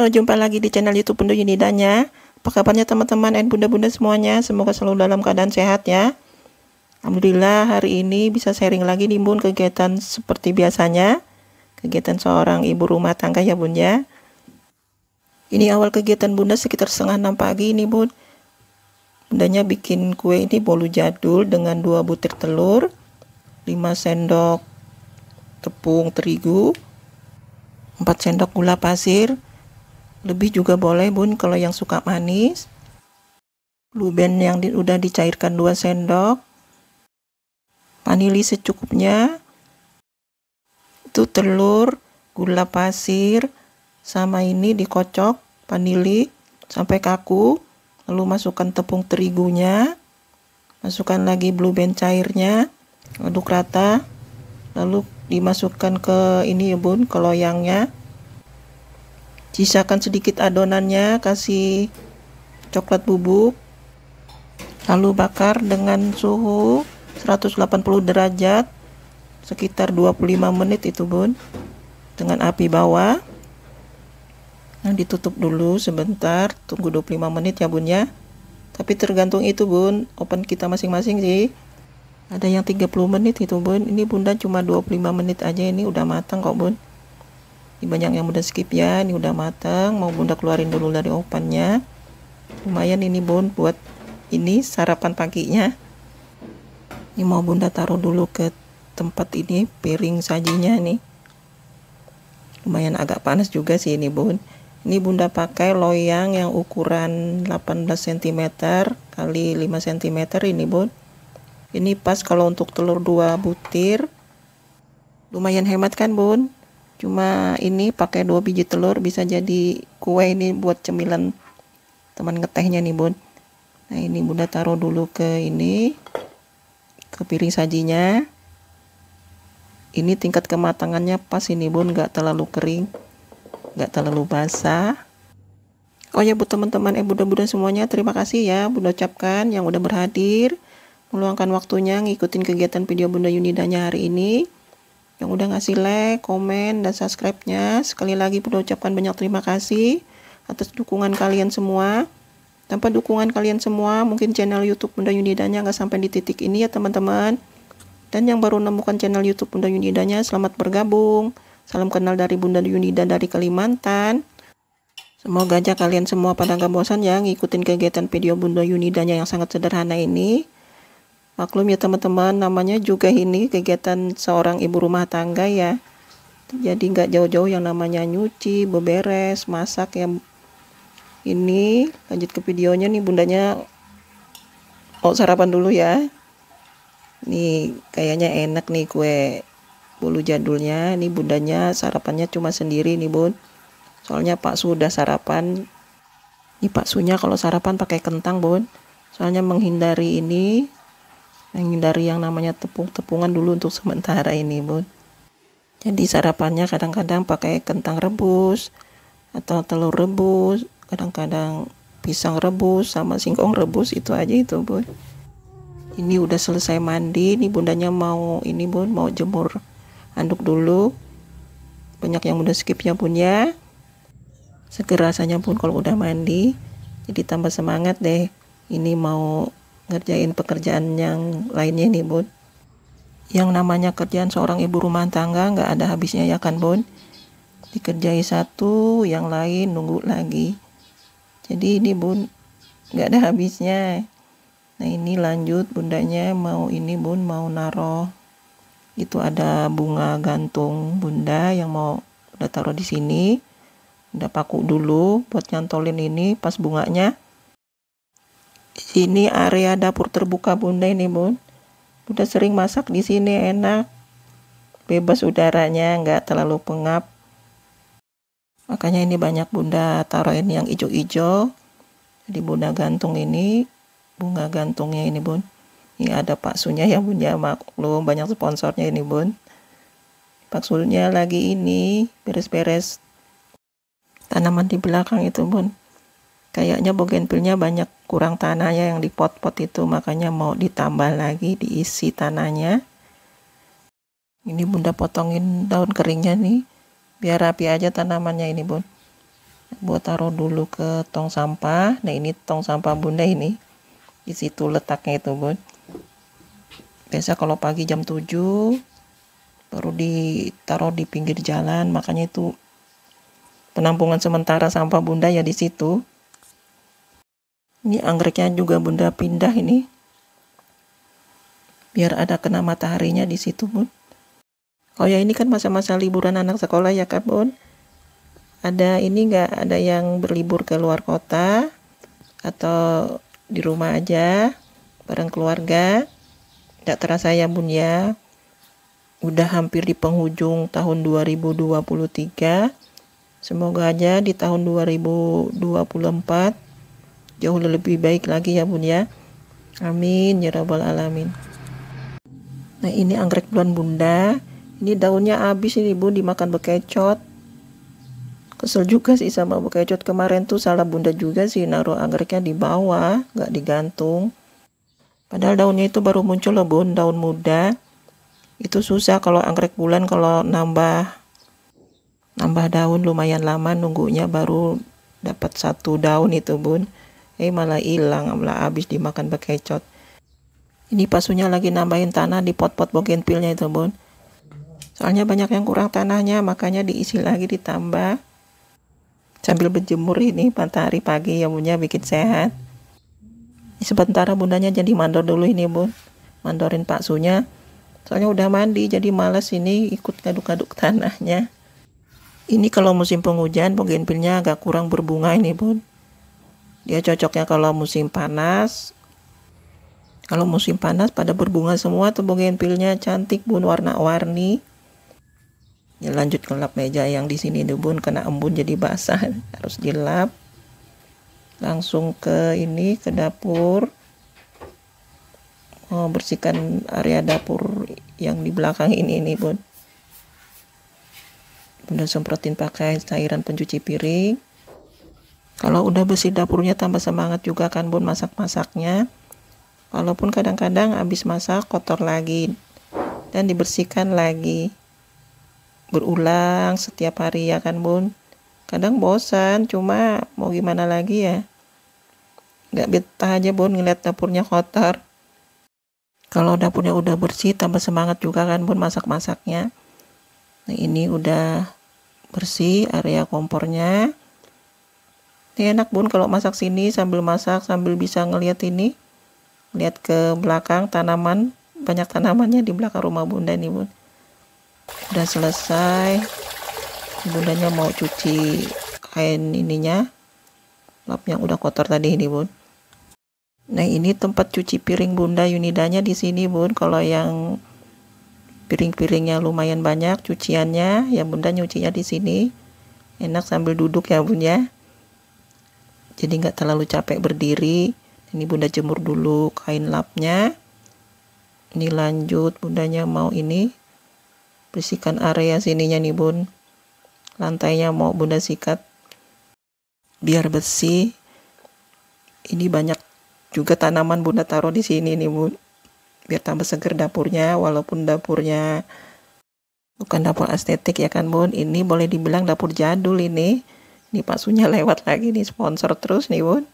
Halo, jumpa lagi di channel YouTube Bunda Yunidanya. Apa kabarnya teman-teman dan bunda-bunda semuanya? Semoga selalu dalam keadaan sehat ya. Alhamdulillah hari ini bisa sharing lagi nih bun kegiatan seperti biasanya. Kegiatan seorang ibu rumah tangga ya bun ya. Ini awal kegiatan bunda sekitar setengah enam pagi ini bun. Bundanya bikin kue ini bolu jadul dengan dua butir telur, 5 sendok tepung terigu, 4 sendok gula pasir, lebih juga boleh bun kalau yang suka manis luben yang di, udah dicairkan 2 sendok vanili secukupnya itu telur gula pasir sama ini dikocok vanili sampai kaku lalu masukkan tepung terigunya masukkan lagi blue band cairnya aduk rata lalu dimasukkan ke ini ya bun ke loyangnya sisakan sedikit adonannya kasih coklat bubuk lalu bakar dengan suhu 180 derajat sekitar 25 menit itu bun dengan api bawah nah ditutup dulu sebentar tunggu 25 menit ya bun ya tapi tergantung itu bun open kita masing-masing sih ada yang 30 menit itu bun ini bunda cuma 25 menit aja ini udah matang kok bun ini banyak yang udah skip ya ini udah mateng mau bunda keluarin dulu dari ovennya lumayan ini bun buat ini sarapan paginya ini mau bunda taruh dulu ke tempat ini piring sajinya nih lumayan agak panas juga sih ini bun ini bunda pakai loyang yang ukuran 18 cm kali 5 cm ini bun ini pas kalau untuk telur dua butir lumayan hemat kan bun cuma ini pakai dua biji telur bisa jadi kue ini buat cemilan teman ngetehnya nih bun nah ini bunda taruh dulu ke ini ke piring sajinya ini tingkat kematangannya pas ini bun gak terlalu kering gak terlalu basah oh ya bu teman-teman eh bunda-bunda semuanya terima kasih ya bunda ucapkan yang udah berhadir meluangkan waktunya ngikutin kegiatan video bunda Yunidanya hari ini yang udah ngasih like, komen, dan subscribe-nya. Sekali lagi perlu ucapkan banyak terima kasih atas dukungan kalian semua. Tanpa dukungan kalian semua, mungkin channel YouTube Bunda Yunidanya nggak sampai di titik ini ya teman-teman. Dan yang baru menemukan channel YouTube Bunda Yunidanya, selamat bergabung. Salam kenal dari Bunda Yunida dari Kalimantan. Semoga aja kalian semua pada nggak bosan ya ngikutin kegiatan video Bunda Yunidanya yang sangat sederhana ini. Maklum ya teman-teman, namanya juga ini kegiatan seorang ibu rumah tangga ya. Jadi nggak jauh-jauh yang namanya nyuci, beberes, masak ya. Ini lanjut ke videonya nih bundanya mau oh, sarapan dulu ya. Nih kayaknya enak nih kue bulu jadulnya. Ini bundanya sarapannya cuma sendiri nih bun. Soalnya Pak sudah sarapan. Ini Pak Sunya kalau sarapan pakai kentang bun. Soalnya menghindari ini dari yang namanya tepung-tepungan dulu untuk sementara ini bun jadi sarapannya kadang-kadang pakai kentang rebus atau telur rebus kadang-kadang pisang rebus sama singkong rebus itu aja itu bun ini udah selesai mandi ini bundanya mau ini bun mau jemur anduk dulu banyak yang udah skipnya bun ya segera rasanya pun kalau udah mandi jadi tambah semangat deh ini mau ngerjain pekerjaan yang lainnya nih bun yang namanya kerjaan seorang ibu rumah tangga nggak ada habisnya ya kan bun dikerjai satu yang lain nunggu lagi jadi ini bun nggak ada habisnya nah ini lanjut bundanya mau ini bun mau naruh itu ada bunga gantung bunda yang mau udah taruh di sini udah paku dulu buat nyantolin ini pas bunganya di sini area dapur terbuka bunda ini bun bunda sering masak di sini enak bebas udaranya nggak terlalu pengap makanya ini banyak bunda taruh ini yang ijo-ijo jadi bunda gantung ini bunga gantungnya ini bun ini ada paksunya ya bun ya maklum banyak sponsornya ini bun Pak Sunya lagi ini beres-beres tanaman di belakang itu bun kayaknya bogenpilnya banyak kurang tanahnya yang di pot-pot itu makanya mau ditambah lagi diisi tanahnya ini bunda potongin daun keringnya nih biar rapi aja tanamannya ini bun buat taruh dulu ke tong sampah nah ini tong sampah bunda ini di situ letaknya itu bun biasa kalau pagi jam 7 baru ditaruh di pinggir jalan makanya itu penampungan sementara sampah bunda ya di situ ini anggreknya juga Bunda pindah ini. Biar ada kena mataharinya di situ, Bun. Oh ya, ini kan masa-masa liburan anak sekolah ya, Kak Bun. Ada ini nggak ada yang berlibur ke luar kota atau di rumah aja bareng keluarga. Tidak terasa ya, Bun ya. Udah hampir di penghujung tahun 2023. Semoga aja di tahun 2024 jauh lebih baik lagi ya bun ya amin ya rabbal alamin nah ini anggrek bulan bunda ini daunnya habis ini bun dimakan bekecot kesel juga sih sama bekecot kemarin tuh salah bunda juga sih naruh anggreknya di bawah gak digantung padahal daunnya itu baru muncul loh bun daun muda itu susah kalau anggrek bulan kalau nambah nambah daun lumayan lama nunggunya baru dapat satu daun itu bun eh malah hilang malah habis dimakan bekecot ini pasunya lagi nambahin tanah di pot-pot pilnya itu bun soalnya banyak yang kurang tanahnya makanya diisi lagi ditambah sambil berjemur ini matahari pagi ya punya bikin sehat sebentar bundanya jadi mandor dulu ini bun mandorin paksunya soalnya udah mandi jadi males ini ikut kaduk kaduk tanahnya ini kalau musim penghujan pilnya agak kurang berbunga ini bun dia cocoknya kalau musim panas. Kalau musim panas pada berbunga semua tuh pilihnya cantik bun warna-warni. Ya, lanjut ke lap meja yang di sini debun kena embun jadi basah harus dilap langsung ke ini ke dapur oh, bersihkan area dapur yang di belakang ini ini bun bunda semprotin pakai cairan pencuci piring kalau udah bersih dapurnya tambah semangat juga kan bun masak-masaknya. Walaupun kadang-kadang habis masak kotor lagi dan dibersihkan lagi. Berulang setiap hari ya kan bun. Kadang bosan, cuma mau gimana lagi ya. Gak betah aja bun ngeliat dapurnya kotor. Kalau dapurnya udah bersih tambah semangat juga kan bun masak-masaknya. Nah ini udah bersih area kompornya enak bun kalau masak sini sambil masak sambil bisa ngelihat ini lihat ke belakang tanaman banyak tanamannya di belakang rumah bunda nih bun udah selesai bundanya mau cuci kain ininya lap yang udah kotor tadi ini bun nah ini tempat cuci piring bunda Yunidanya di sini bun kalau yang piring-piringnya lumayan banyak cuciannya ya bunda nyucinya di sini enak sambil duduk ya bun ya jadi nggak terlalu capek berdiri ini bunda jemur dulu kain lapnya ini lanjut bundanya mau ini bersihkan area sininya nih bun lantainya mau bunda sikat biar bersih ini banyak juga tanaman bunda taruh di sini nih bun biar tambah seger dapurnya walaupun dapurnya bukan dapur estetik ya kan bun ini boleh dibilang dapur jadul ini nih pasunya lewat lagi nih sponsor terus nih Bun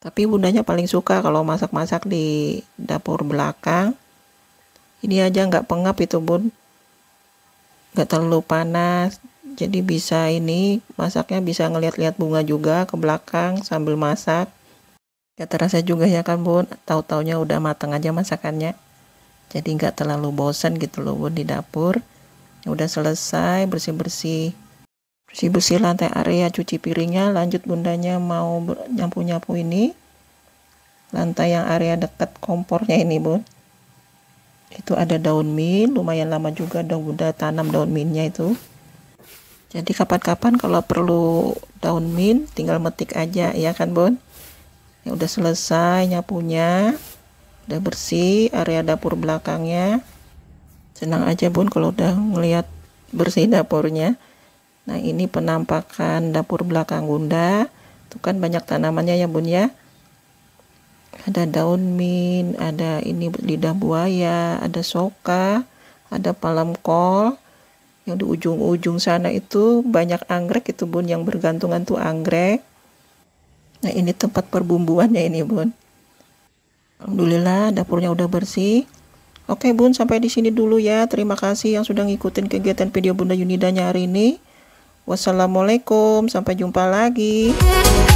tapi bundanya paling suka kalau masak-masak di dapur belakang ini aja nggak pengap itu Bun nggak terlalu panas jadi bisa ini masaknya bisa ngeliat-liat bunga juga ke belakang sambil masak ya terasa juga ya kan bun tahu-taunya udah matang aja masakannya jadi nggak terlalu bosan gitu loh bun di dapur ya udah selesai bersih-bersih bersih-bersih lantai area cuci piringnya lanjut bundanya mau nyapu-nyapu ini lantai yang area dekat kompornya ini bun itu ada daun min lumayan lama juga dong bunda tanam daun minnya itu jadi kapan-kapan kalau perlu daun min tinggal metik aja ya kan bun ya udah selesai nyapunya udah bersih area dapur belakangnya senang aja bun kalau udah ngelihat bersih dapurnya Nah ini penampakan dapur belakang Bunda. Itu kan banyak tanamannya ya Bun ya. Ada daun mint, ada ini lidah buaya, ada soka, ada palem kol. Yang di ujung-ujung sana itu banyak anggrek itu Bun yang bergantungan tuh anggrek. Nah ini tempat perbumbuannya ini Bun. Alhamdulillah dapurnya udah bersih. Oke Bun sampai di sini dulu ya. Terima kasih yang sudah ngikutin kegiatan video Bunda Yunidanya hari ini. Wassalamualaikum, sampai jumpa lagi.